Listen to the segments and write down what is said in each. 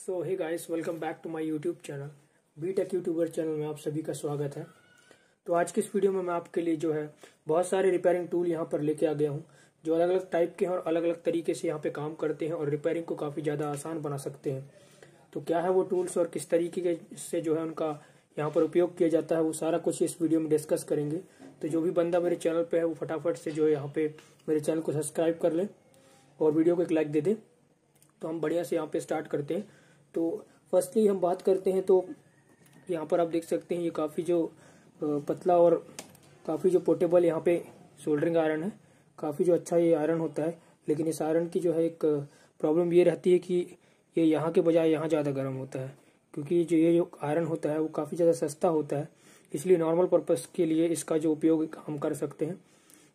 so hey guys welcome back to my YouTube channel B Tech YouTuber channel में आप सभी का स्वागत है तो आज की इस वीडियो में मैं आपके लिए जो है बहुत सारे रिपेयरिंग टूल यहाँ पर लेके आ गया हूँ जो अलग अलग टाइप के हैं और अलग अलग तरीके से यहाँ पे काम करते हैं और रिपेयरिंग को काफ़ी ज़्यादा आसान बना सकते हैं तो क्या है वो टूल्स और किस तरीके के से जो है उनका यहाँ पर उपयोग किया जाता है वो सारा कुछ इस वीडियो में डिस्कस करेंगे तो जो भी बंदा मेरे चैनल पर है वो फटाफट से जो है यहाँ पे मेरे चैनल को सब्सक्राइब कर लें और वीडियो को एक लाइक दे दें तो हम बढ़िया से यहाँ पे स्टार्ट करते हैं तो फर्स्टली हम बात करते हैं तो यहाँ पर आप देख सकते हैं ये काफ़ी जो पतला और काफ़ी जो पोर्टेबल यहाँ पे सोल्डरिंग आयरन है काफ़ी जो अच्छा ये आयरन होता है लेकिन इस आयरन की जो है एक प्रॉब्लम ये रहती है कि ये यहाँ के बजाय यहाँ ज़्यादा गर्म होता है क्योंकि जो ये जो आयरन होता है वो काफ़ी ज़्यादा सस्ता होता है इसलिए नॉर्मल पर्पज़ के लिए इसका जो उपयोग हम कर सकते हैं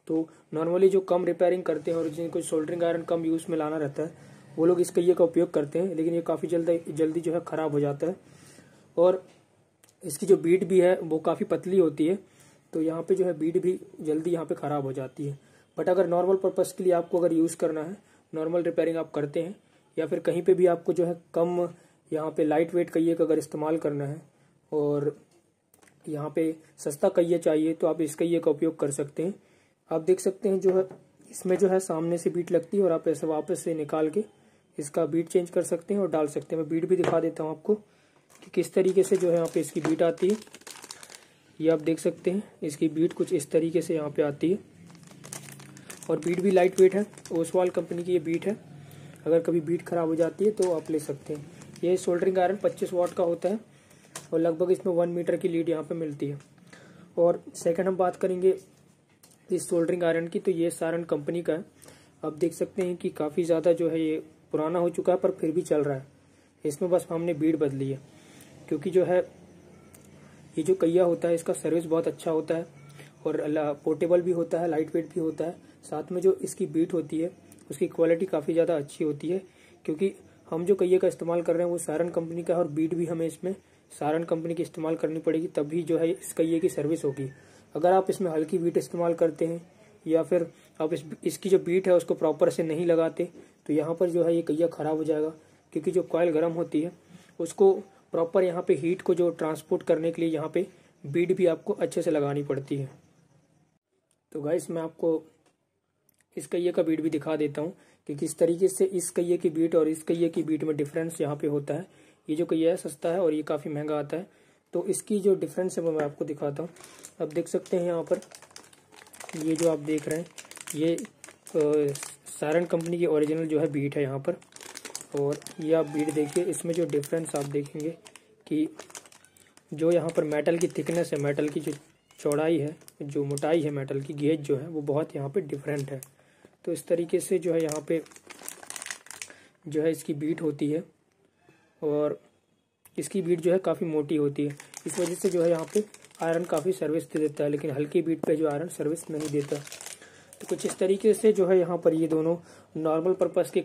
तो नॉर्मली जो कम रिपेयरिंग करते हैं और जिनको सोल्डरिंग आयरन कम यूज़ में लाना रहता है वो लोग इस कहिए का उपयोग करते हैं लेकिन ये काफ़ी जल्द जल्दी जो है ख़राब हो जाता है और इसकी जो बीट भी है वो काफ़ी पतली होती है तो यहाँ पे जो है बीट भी जल्दी यहाँ पे ख़राब हो जाती है बट अगर नॉर्मल पर्पज़ के लिए आपको अगर यूज़ करना है नॉर्मल रिपेयरिंग आप करते हैं या फिर कहीं पे भी आपको जो है कम यहाँ पे लाइट वेट कहिए का अगर इस्तेमाल करना है और यहाँ पे सस्ता कहिए चाहिए तो आप इस कहिए का उपयोग कर सकते हैं आप देख सकते हैं जो है इसमें जो है सामने से बीट लगती है और आप ऐसे वापस से निकाल के इसका बीट चेंज कर सकते हैं और डाल सकते हैं मैं बीट भी दिखा देता हूँ आपको कि किस तरीके से जो है यहाँ पे इसकी बीट आती है ये आप देख सकते हैं इसकी बीट कुछ इस तरीके से यहाँ पे आती है और बीट भी लाइट वेट है ओसवाल कंपनी की ये बीट है अगर कभी बीट ख़राब हो जाती है तो आप ले सकते हैं ये सोल्डरिंग आयरन 25 वाट का होता है और लगभग इसमें वन मीटर की लीड यहाँ पे मिलती है और सेकंड हम बात करेंगे इस सोल्डरिंग आयरन की तो ये सारन कंपनी का है आप देख सकते हैं कि काफ़ी ज़्यादा जो है ये पुराना हो चुका है पर फिर भी चल रहा है इसमें बस हमने बीड बदली है क्योंकि जो है ये जो कैया होता है इसका सर्विस बहुत अच्छा होता है और पोर्टेबल भी होता है लाइट वेट भी होता है साथ में जो इसकी बीट होती है उसकी क्वालिटी काफ़ी ज़्यादा अच्छी होती है क्योंकि हम जो कैया का इस्तेमाल कर रहे हैं वो सारन कंपनी का है और बीट भी हमें इसमें सारन कंपनी की इस्तेमाल करनी पड़ेगी तभी जो है इस कैये की सर्विस होगी अगर आप इसमें हल्की बीट इस्तेमाल करते हैं या फिर आप इस इसकी जो बीट है उसको प्रॉपर से नहीं लगाते तो यहाँ पर जो है ये कैया ख़राब हो जाएगा क्योंकि जो कॉयल गर्म होती है उसको प्रॉपर यहाँ पे हीट को जो ट्रांसपोर्ट करने के लिए यहाँ पे बीट भी आपको अच्छे से लगानी पड़ती है तो गाइस मैं आपको इस कैये का बीट भी दिखा देता हूँ कि किस तरीके से इस कैये की बीट और इस कैये की बीट में डिफरेंस यहाँ पे होता है ये जो कैया है सस्ता है और ये काफ़ी महंगा आता है तो इसकी जो डिफरेंस है वो मैं आपको दिखाता हूँ अब देख सकते हैं यहाँ पर ये जो आप देख रहे हैं ये सारण कंपनी की ओरिजिनल जो है बीट है यहाँ पर और ये आप बीट देखिए इसमें जो डिफरेंस आप देखेंगे कि जो यहाँ पर मेटल की थिकनेस है मेटल की जो चौड़ाई है जो मोटाई है मेटल की गेज जो है वो बहुत यहाँ पे डिफरेंट है तो इस तरीके से जो है यहाँ पे जो है इसकी बीट होती है और इसकी बीट जो है काफ़ी मोटी होती है इस वजह से जो है यहाँ पे आयरन काफ़ी सर्विस दे देता है लेकिन हल्की बीट पे जो आयरन सर्विस नहीं देता तो कुछ इस तरीके से जो है यहाँ पर ये दोनों नॉर्मल पर्पज़ के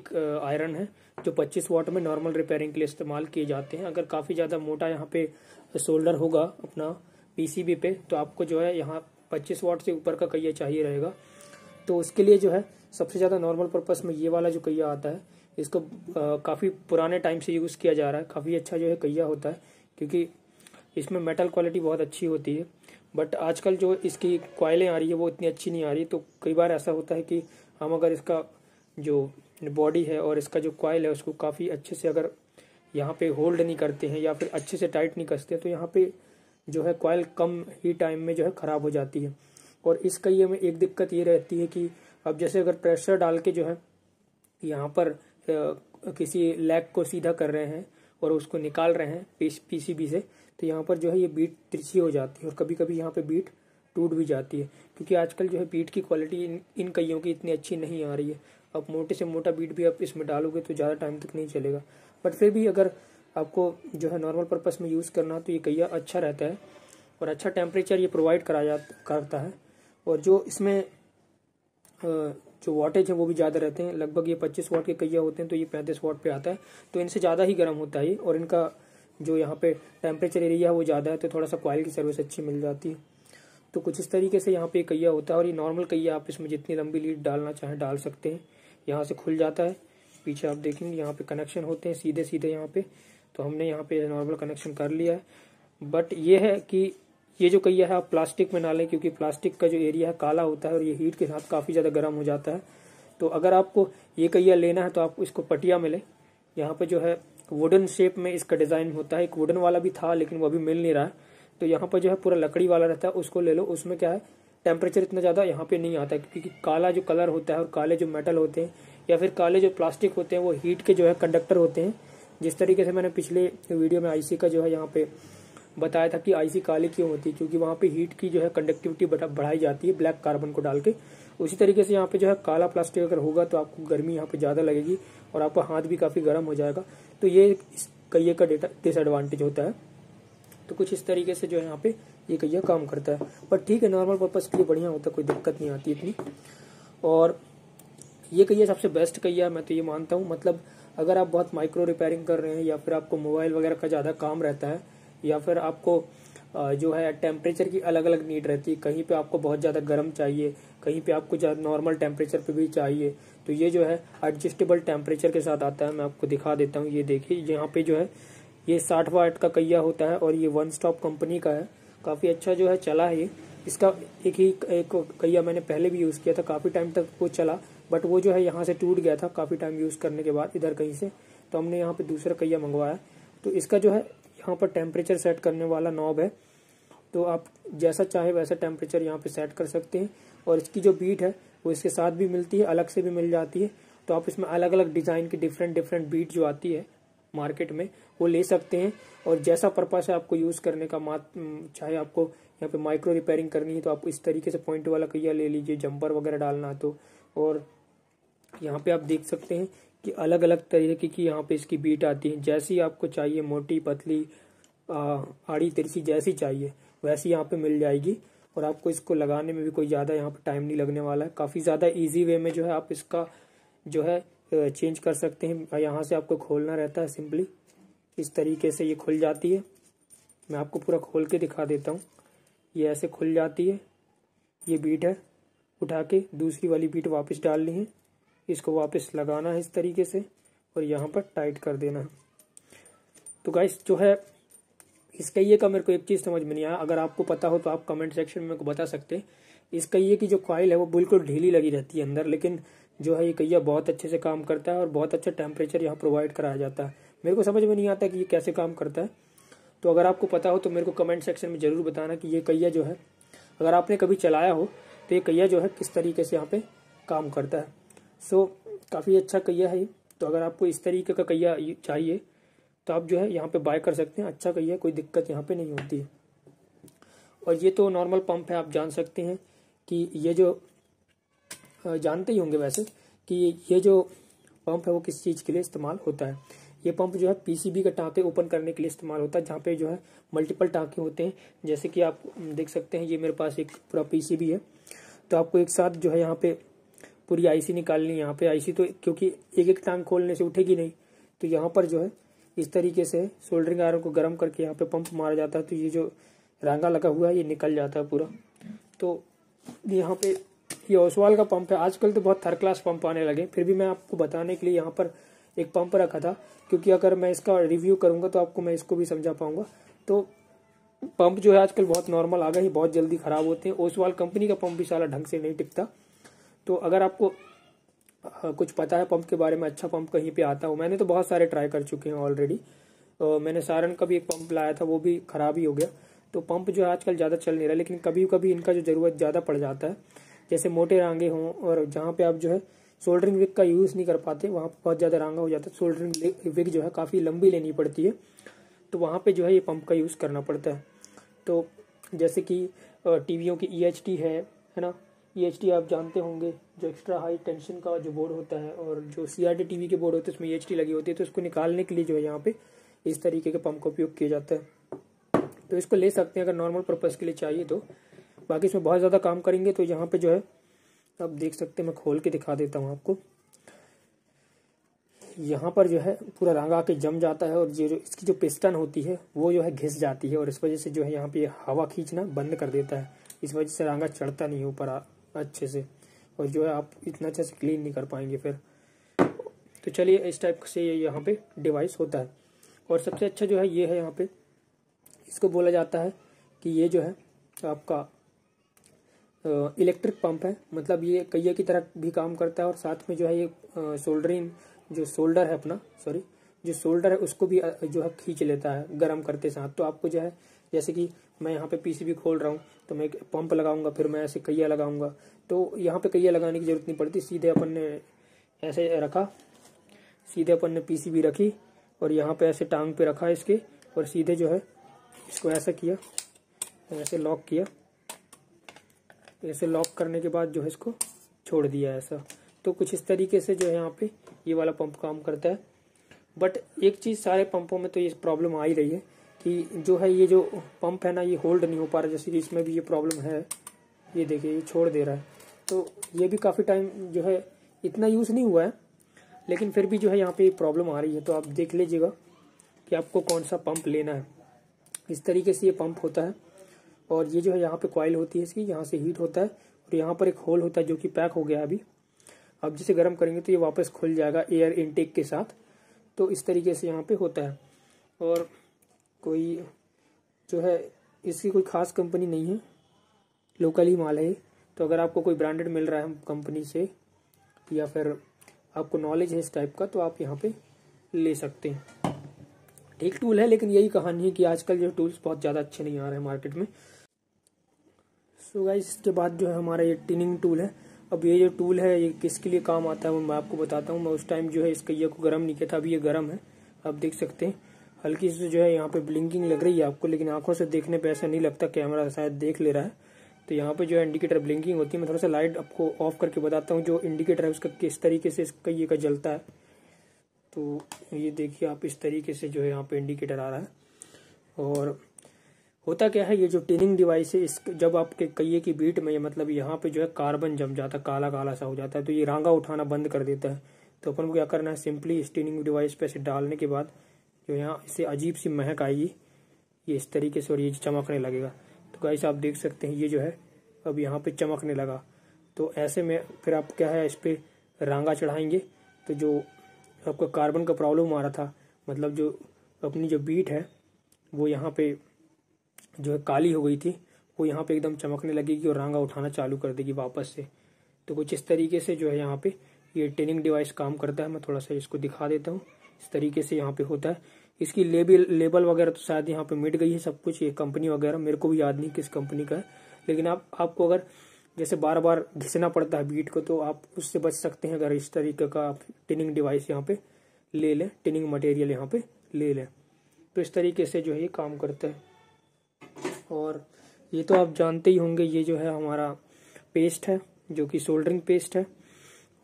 आयरन है जो 25 वाट में नॉर्मल रिपेयरिंग के लिए इस्तेमाल किए जाते हैं अगर काफ़ी ज़्यादा मोटा यहाँ पे सोल्डर होगा अपना पीसीबी पे तो आपको जो है यहाँ 25 वाट से ऊपर का कहिया चाहिए रहेगा तो उसके लिए जो है सबसे ज़्यादा नॉर्मल पर्पज़ में ये वाला जो कहिया आता है इसको काफ़ी पुराने टाइम से यूज़ किया जा रहा है काफ़ी अच्छा जो है कहिया होता है क्योंकि इसमें मेटल क्वालिटी बहुत अच्छी होती है बट आजकल जो इसकी कोयलें आ रही है वो इतनी अच्छी नहीं आ रही तो कई बार ऐसा होता है कि हम अगर इसका जो बॉडी है और इसका जो कोयल है उसको काफ़ी अच्छे से अगर यहाँ पे होल्ड नहीं करते हैं या फिर अच्छे से टाइट नहीं कसते तो यहाँ पे जो है कॉयल कम ही टाइम में जो है ख़राब हो जाती है और इस ये में एक दिक्कत ये रहती है कि अब जैसे अगर प्रेशर डाल के जो है यहाँ पर किसी लेग को सीधा कर रहे हैं और उसको निकाल रहे हैं पीसीबी से तो यहाँ पर जो है ये बीट तिरछी हो जाती है और कभी कभी यहाँ पे बीट टूट भी जाती है क्योंकि आजकल जो है बीट की क्वालिटी इन इन कईयों की इतनी अच्छी नहीं आ रही है अब मोटे से मोटा बीट भी आप इसमें डालोगे तो ज़्यादा टाइम तक नहीं चलेगा बट फिर भी अगर आपको जो है नॉर्मल पर्पस में यूज़ करना तो ये कहिया अच्छा रहता है और अच्छा टेम्परेचर ये प्रोवाइड करा जा करता है और जो इसमें जो वाटेज है वो भी ज़्यादा रहते हैं लगभग ये पच्चीस वाट के कहिया होते हैं तो ये पैंतीस वाट पे आता है तो इनसे ज़्यादा ही गर्म होता है और इनका जो यहाँ पे टेम्परेचर एरिया है वो ज़्यादा है तो थोड़ा सा कॉयल की सर्विस अच्छी मिल जाती है तो कुछ इस तरीके से यहाँ पे कहिया होता है और ये नॉर्मल कहिया आप इसमें जितनी लंबी लीड डालना चाहें डाल सकते हैं यहाँ से खुल जाता है पीछे आप देखेंगे यहाँ पे कनेक्शन होते हैं सीधे सीधे यहाँ पे तो हमने यहाँ पे नॉर्मल कनेक्शन कर लिया है बट ये है कि ये जो कहिया है आप प्लास्टिक में ना लें क्योंकि प्लास्टिक का जो एरिया है काला होता है और ये हीट के साथ काफ़ी ज़्यादा गर्म हो जाता है तो अगर आपको ये कहिया लेना है तो आप इसको पटिया में लें यहाँ पर जो है वुडन शेप में इसका डिज़ाइन होता है एक वुडन वाला भी था लेकिन वो अभी मिल नहीं रहा है तो यहाँ पर जो है पूरा लकड़ी वाला रहता है उसको ले लो उसमें क्या है टेम्परेचर इतना ज़्यादा यहाँ पे नहीं आता क्योंकि काला जो कलर होता है और काले जो मेटल होते हैं या फिर काले जो प्लास्टिक होते हैं वो हीट के जो है कंडक्टर होते हैं जिस तरीके से मैंने पिछले वीडियो में आईसी का जो है यहाँ पे बताया था कि आईसी काली क्यों होती है क्योंकि वहाँ पे हीट की जो है कंडक्टिविटी बढ़ाई जाती है ब्लैक कार्बन को डाल के उसी तरीके से यहाँ पे जो है काला प्लास्टिक अगर होगा तो आपको गर्मी यहाँ पे ज़्यादा लगेगी और आपका हाथ भी काफ़ी गर्म हो जाएगा तो ये कहिए का डेटा डिसएडवांटेज होता है तो कुछ इस तरीके से जो है यहाँ पे ये कहिया काम करता है पर ठीक है नॉर्मल पर्पज़ के लिए बढ़िया होता है कोई दिक्कत नहीं आती इतनी और ये कहिया सबसे बेस्ट कहिया मैं तो ये मानता हूँ मतलब अगर आप बहुत माइक्रो रिपेयरिंग कर रहे हैं या फिर आपको मोबाइल वगैरह का ज़्यादा काम रहता है या फिर आपको जो है टेम्परेचर की अलग अलग नीड रहती है कहीं पे आपको बहुत ज़्यादा गर्म चाहिए कहीं पे आपको ज्यादा नॉर्मल टेम्परेचर पे भी चाहिए तो ये जो है एडजस्टेबल टेम्परेचर के साथ आता है मैं आपको दिखा देता हूँ ये देखिए यहाँ पे जो है ये साठ वाट का कैया होता है और ये वन स्टॉप कंपनी का है काफ़ी अच्छा जो है चला है इसका एक ही एक कैया मैंने पहले भी यूज़ किया था काफ़ी टाइम तक वो चला बट वो जो है यहाँ से टूट गया था काफ़ी टाइम यूज़ करने के बाद इधर कहीं से तो हमने यहाँ पे दूसरा कैया मंगवाया तो इसका जो है यहाँ पर टेम्परेचर सेट करने वाला नॉब है तो आप जैसा चाहे वैसा टेम्परेचर यहाँ पे सेट कर सकते हैं और इसकी जो बीट है वो इसके साथ भी मिलती है अलग से भी मिल जाती है तो आप इसमें अलग अलग डिज़ाइन की डिफरेंट डिफरेंट बीट जो आती है मार्केट में वो ले सकते हैं और जैसा पर्पज है आपको यूज़ करने का मात चाहे आपको यहाँ पे माइक्रो रिपेयरिंग करनी है तो आप इस तरीके से पॉइंट वाला कहिया ले लीजिए जंपर वगैरह डालना तो और यहाँ पे आप देख सकते हैं कि अलग अलग तरीके की यहाँ पे इसकी बीट आती है जैसी आपको चाहिए मोटी पतली आड़ी तिरछी जैसी चाहिए वैसी यहाँ पे मिल जाएगी और आपको इसको लगाने में भी कोई ज़्यादा यहाँ पे टाइम नहीं लगने वाला है काफ़ी ज़्यादा इजी वे में जो है आप इसका जो है चेंज कर सकते हैं यहाँ से आपको खोलना रहता है सिंपली इस तरीके से ये खुल जाती है मैं आपको पूरा खोल के दिखा देता हूँ ये ऐसे खुल जाती है ये बीट है उठा के दूसरी वाली बीट वापस डालनी है इसको वापस लगाना है इस तरीके से और यहाँ पर टाइट कर देना है तो गाइस जो है इसका ये का मेरे को एक चीज़ समझ में नहीं आया अगर आपको पता हो तो आप कमेंट सेक्शन में मेरे को बता सकते हैं इसका ये की जो कॉइल है वो बिल्कुल ढीली लगी रहती है अंदर लेकिन जो है ये कहिया बहुत अच्छे से काम करता है और बहुत अच्छा टेम्परेचर यहाँ प्रोवाइड कराया जाता है मेरे को समझ में नहीं आता कि ये कैसे काम करता है तो अगर आपको पता हो तो मेरे को कमेंट सेक्शन में ज़रूर बताना कि ये कहिया जो है अगर आपने कभी चलाया हो तो ये कहिया जो है किस तरीके से यहाँ पे काम करता है सो so, काफ़ी अच्छा कैया है तो अगर आपको इस तरीके का कैया चाहिए तो आप जो है यहाँ पे बाय कर सकते हैं अच्छा कैया कोई दिक्कत यहाँ पे नहीं होती है और ये तो नॉर्मल पंप है आप जान सकते हैं कि ये जो जानते ही होंगे वैसे कि ये जो पंप है वो किस चीज़ के लिए इस्तेमाल होता है ये पंप जो है पीसीबी के टाँके ओपन करने के लिए इस्तेमाल होता है जहाँ पे जो है मल्टीपल टाँके होते हैं जैसे कि आप देख सकते हैं ये मेरे पास एक पूरा पीसीबी है तो आपको एक साथ जो है यहाँ पे पूरी आईसी निकालनी यहाँ पे आईसी तो क्योंकि एक एक टांग खोलने से उठेगी नहीं तो यहाँ पर जो है इस तरीके से सोल्डरिंग आयरन को गर्म करके यहाँ पे पंप मारा जाता है तो ये जो रंगा लगा हुआ है ये निकल जाता है पूरा तो यहाँ पे ये ओसवाल का पंप है आजकल तो बहुत थर्ड क्लास पंप आने लगे फिर भी मैं आपको बताने के लिए यहाँ पर एक पंप रखा था क्योंकि अगर मैं इसका रिव्यू करूँगा तो आपको मैं इसको भी समझा पाऊंगा तो पंप जो है आजकल बहुत नॉर्मल आ गए बहुत जल्दी खराब होते हैं ओसवाल कंपनी का पंप भी सारा ढंग से नहीं टिकता तो अगर आपको कुछ पता है पंप के बारे में अच्छा पंप कहीं पे आता हो मैंने तो बहुत सारे ट्राई कर चुके हैं ऑलरेडी मैंने सारण का भी एक पंप लाया था वो भी ख़राब ही हो गया तो पंप जो है आजकल ज़्यादा चल नहीं रहा लेकिन कभी कभी इनका जो ज़रूरत ज़्यादा पड़ जाता है जैसे मोटे रांगे हों और जहाँ पे आप जो है सोल्डरिंग विक का यूज़ नहीं कर पाते वहाँ पर बहुत ज़्यादा रंगा हो जाता है सोल्डरिंग विक जो है काफ़ी लंबी लेनी पड़ती है तो वहाँ पे जो है ये पंप का यूज़ करना पड़ता है तो जैसे कि टीवीओ की ई e है है ना ई आप जानते होंगे जो एक्स्ट्रा हाई टेंशन का जो बोर्ड होता है और जो सी आर के बोर्ड होते हैं उसमें ई e लगी होती है तो इसको निकालने के लिए जो है यहाँ पे इस तरीके के पंप का उपयोग किया जाता है तो इसको ले सकते हैं अगर नॉर्मल पर्पज़ के लिए चाहिए तो बाकी इसमें बहुत ज़्यादा काम करेंगे तो यहाँ पे जो है आप देख सकते हैं मैं खोल के दिखा देता हूँ आपको यहाँ पर जो है पूरा रंग आके जम जाता है और जो इसकी जो पिस्टन होती है वो जो है घिस जाती है और इस वजह से जो है यहाँ पे हवा खींचना बंद कर देता है इस वजह से रंगा चढ़ता नहीं ऊपर अच्छे से और जो है आप इतना अच्छे से क्लीन नहीं कर पाएंगे फिर तो चलिए इस टाइप से ये यहाँ पे डिवाइस होता है और सबसे अच्छा जो है ये है यहाँ पे इसको बोला जाता है कि ये जो है आपका इलेक्ट्रिक पंप है मतलब ये कैया की तरह भी काम करता है और साथ में जो है ये सोल्डरिंग जो सोल्डर है अपना सॉरी जो शोल्डर है उसको भी जो है खींच लेता है गर्म करते साथ तो आपको जो है जैसे कि मैं यहाँ पे पीसीबी खोल रहा हूँ तो मैं पंप लगाऊंगा फिर मैं ऐसे कैया लगाऊंगा तो यहाँ पे कैया लगाने की जरूरत नहीं पड़ती सीधे अपन ने ऐसे रखा सीधे अपन ने पीसीबी रखी और यहाँ पे ऐसे टांग पे रखा इसके और सीधे जो है इसको ऐसा किया ऐसे लॉक किया ऐसे लॉक करने के बाद जो है इसको छोड़ दिया ऐसा तो कुछ इस तरीके से जो है यहाँ पे ये वाला पंप काम करता है बट एक चीज़ सारे पंपों में तो ये प्रॉब्लम आ ही रही है कि जो है ये जो पंप है ना ये होल्ड नहीं हो पा रहा जैसे कि इसमें भी ये प्रॉब्लम है ये देखिए ये छोड़ दे रहा है तो ये भी काफ़ी टाइम जो है इतना यूज़ नहीं हुआ है लेकिन फिर भी जो है यहाँ पे प्रॉब्लम आ रही है तो आप देख लीजिएगा कि आपको कौन सा पंप लेना है इस तरीके से ये पंप होता है और ये जो है यहाँ पे कॉयल होती है इसकी यहाँ से हीट होता है और यहाँ पर एक होल होता है जो कि पैक हो गया अभी अब जिसे गर्म करेंगे तो ये वापस खुल जाएगा एयर इनटेक के साथ तो इस तरीके से यहाँ पे होता है और कोई जो है इसकी कोई ख़ास कंपनी नहीं है लोकल ही माल है तो अगर आपको कोई ब्रांडेड मिल रहा है कंपनी से या फिर आपको नॉलेज है इस टाइप का तो आप यहाँ पे ले सकते हैं एक टूल है लेकिन यही कहानी है कि आजकल जो टूल्स बहुत ज़्यादा अच्छे नहीं आ रहे हैं मार्केट में सो so गाइस इसके बाद जो है हमारा ये टिनिंग टूल है अब ये जो टूल है ये किसके लिए काम आता है वो मैं आपको बताता हूँ मैं उस टाइम जो है इस कैया को गर्म नहीं किया था अभी ये गर्म है आप देख सकते हैं हल्की से जो है यहाँ पे ब्लिंकिंग लग रही है आपको लेकिन आंखों से देखने पे ऐसा नहीं लगता कैमरा शायद देख ले रहा है तो यहाँ पे जो है इंडिकेटर ब्लिंकिंग होती है मैं थोड़ा सा लाइट आपको ऑफ करके बताता हूँ जो इंडिकेटर है उसका किस तरीके से इसका ये का जलता है तो ये देखिए आप इस तरीके से जो है यहाँ पे इंडिकेटर आ रहा है और होता क्या है ये जो टिनिंग डिवाइस है इस जब आपके कहिए की बीट में मतलब यहाँ पे जो है कार्बन जम जाता है काला काला सा हो जाता है तो ये रांगा उठाना बंद कर देता है तो अपन को क्या करना है सिंपली इस टिनिंग डिवाइस पे इसे डालने के बाद जो यहाँ इसे अजीब सी महक आएगी ये इस तरीके से और ये चमकने लगेगा तो गाइस आप देख सकते हैं ये जो है अब यहाँ पे चमकने लगा तो ऐसे में फिर आप क्या है इस पर रांगा चढ़ाएंगे तो जो आपका कार्बन का प्रॉब्लम आ रहा था मतलब जो अपनी जो बीट है वो यहाँ पे जो है काली हो गई थी वो यहाँ पे एकदम चमकने लगेगी और रंगा उठाना चालू कर देगी वापस से तो कुछ इस तरीके से जो है यहाँ पे ये ट्रेनिंग डिवाइस काम करता है मैं थोड़ा सा इसको दिखा देता हूँ इस तरीके से यहाँ पे होता है इसकी लेबल लेबल वगैरह तो शायद यहाँ पे मिट गई है सब कुछ ये कंपनी वगैरह मेरे को भी याद नहीं किस कंपनी का है लेकिन आप आपको अगर जैसे बार बार घिसना पड़ता है बीट को तो आप उससे बच सकते हैं अगर इस तरीके का आप ट्रेनिंग डिवाइस यहाँ पे ले लें टिनिंग मटेरियल यहाँ पे ले लें तो इस तरीके से जो है ये काम करता है और ये तो आप जानते ही होंगे ये जो है हमारा पेस्ट है जो कि सोल्डरिंग पेस्ट है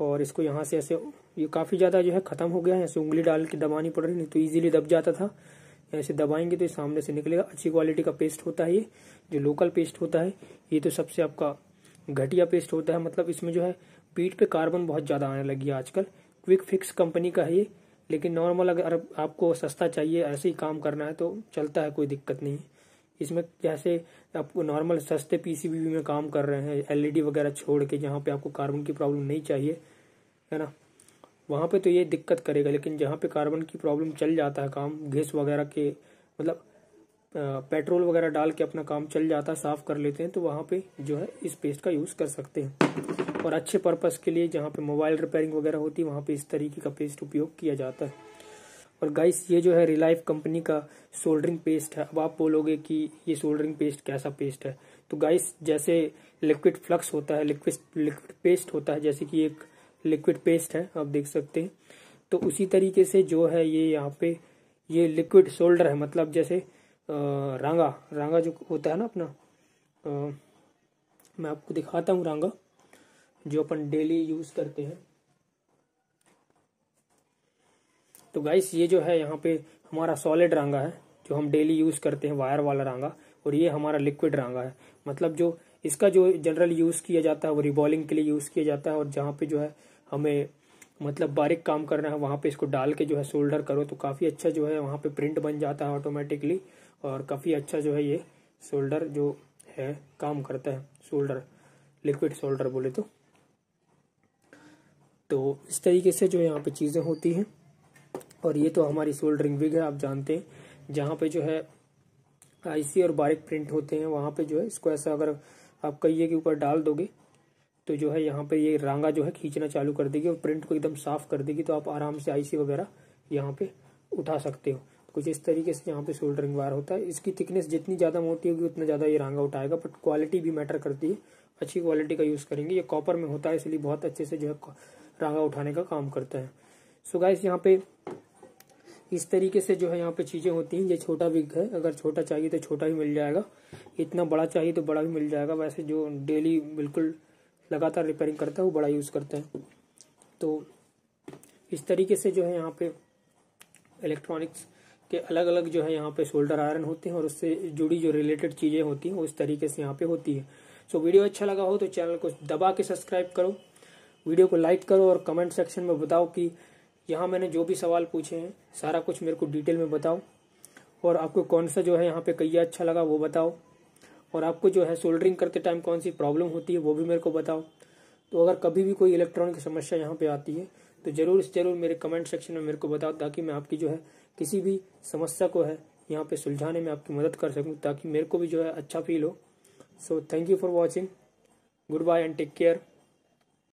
और इसको यहाँ से ऐसे ये काफ़ी ज़्यादा जो है ख़त्म हो गया है ऐसे उंगली डाल के दबानी पड़ रही नहीं तो ईजिली दब जाता था ऐसे दबाएंगे तो ये सामने से निकलेगा अच्छी क्वालिटी का पेस्ट होता है ये जो लोकल पेस्ट होता है ये तो सबसे आपका घटिया पेस्ट होता है मतलब इसमें जो है पीठ पे कार्बन बहुत ज़्यादा आने लगी है आजकल क्विक फिक्स कंपनी का है ये लेकिन नॉर्मल अगर आपको सस्ता चाहिए ऐसे ही काम करना है तो चलता है कोई दिक्कत नहीं इसमें जैसे आप नॉर्मल सस्ते पीसीबी में काम कर रहे हैं एलईडी e वगैरह छोड़ के जहाँ पे आपको कार्बन की प्रॉब्लम नहीं चाहिए है ना वहाँ पे तो ये दिक्कत करेगा लेकिन जहाँ पे कार्बन की प्रॉब्लम चल जाता है काम गैस वगैरह के मतलब पेट्रोल वगैरह डाल के अपना काम चल जाता है साफ़ कर लेते हैं तो वहाँ पे जो है इस पेस्ट का यूज़ कर सकते हैं और अच्छे पर्पज़ के लिए जहाँ पे मोबाइल रिपेयरिंग वगैरह होती है वहाँ पे इस तरीके का पेस्ट उपयोग किया जाता है और गाइस ये जो है रिलाइफ कंपनी का सोल्डरिंग पेस्ट है अब आप बोलोगे कि ये सोल्डरिंग पेस्ट कैसा पेस्ट है तो गाइस जैसे लिक्विड फ्लक्स होता है लिक्विड लिक्विड पेस्ट होता है जैसे कि एक लिक्विड पेस्ट है आप देख सकते हैं तो उसी तरीके से जो है ये यहाँ पे ये लिक्विड सोल्डर है मतलब जैसे रांगा रांगा जो होता है ना अपना आ, मैं आपको दिखाता हूँ रांगा जो अपन डेली यूज़ करते हैं तो गाइस ये जो है यहाँ पे हमारा सॉलिड रंगा है जो हम डेली यूज़ करते हैं वायर वाला रंगा और ये हमारा लिक्विड रंगा है मतलब जो इसका जो जनरल यूज़ किया जाता है वो रिबॉलिंग के लिए यूज़ किया जाता है और जहाँ पे जो है हमें मतलब बारीक काम करना है वहां पे इसको डाल के जो है सोल्डर करो तो काफ़ी अच्छा जो है वहां पे प्रिंट बन जाता है ऑटोमेटिकली और काफ़ी अच्छा जो है ये सोल्डर जो है काम करता है सोल्डर लिक्विड सोल्डर बोले तो तो इस तरीके से जो यहाँ पे चीज़ें होती हैं और ये तो हमारी सोल्डरिंग विग है आप जानते हैं जहाँ पे जो है आईसी और बारिक प्रिंट होते हैं वहाँ पे जो है इसको ऐसा अगर आप कहिए के ऊपर डाल दोगे तो जो है यहाँ पे ये रांगा जो है खींचना चालू कर देगी और प्रिंट को एकदम साफ कर देगी तो आप आराम से आईसी वगैरह यहाँ पे उठा सकते हो तो कुछ इस तरीके से यहाँ पे शोल्डरिंग वायर होता है इसकी थिकनेस जितनी ज़्यादा मोटी होगी उतना ज़्यादा ये रंगा उठाएगा बट क्वालिटी भी मैटर करती है अच्छी क्वालिटी का यूज़ करेंगे ये कॉपर में होता है इसलिए बहुत अच्छे से जो है रंगा उठाने का काम करता है सो गाइस यहाँ पे इस तरीके से जो है यहाँ पे चीजें होती हैं ये छोटा भी है अगर छोटा चाहिए तो छोटा भी मिल जाएगा इतना बड़ा चाहिए तो बड़ा भी मिल जाएगा वैसे जो डेली बिल्कुल लगातार रिपेयरिंग करता है वो बड़ा यूज़ करते हैं तो इस तरीके से जो है यहाँ पे इलेक्ट्रॉनिक्स के अलग अलग जो है यहाँ पे शोल्डर आयरन होते हैं और उससे जुड़ी जो रिलेटेड चीज़ें होती हैं वो इस तरीके से यहाँ पे होती है सो वीडियो अच्छा लगा हो तो चैनल को दबा के सब्सक्राइब करो वीडियो को लाइक करो और कमेंट सेक्शन में बताओ कि यहाँ मैंने जो भी सवाल पूछे हैं सारा कुछ मेरे को डिटेल में बताओ और आपको कौन सा जो है यहाँ पे कहिया अच्छा लगा वो बताओ और आपको जो है सोल्डरिंग करते टाइम कौन सी प्रॉब्लम होती है वो भी मेरे को बताओ तो अगर कभी भी कोई इलेक्ट्रॉनिक समस्या यहाँ पे आती है तो ज़रूर ज़रूर मेरे कमेंट सेक्शन में मेरे को बताओ ताकि मैं आपकी जो है किसी भी समस्या को है यहाँ पे सुलझाने में आपकी मदद कर सकूँ ताकि मेरे को भी जो है अच्छा फील हो so thank you for watching good bye and take care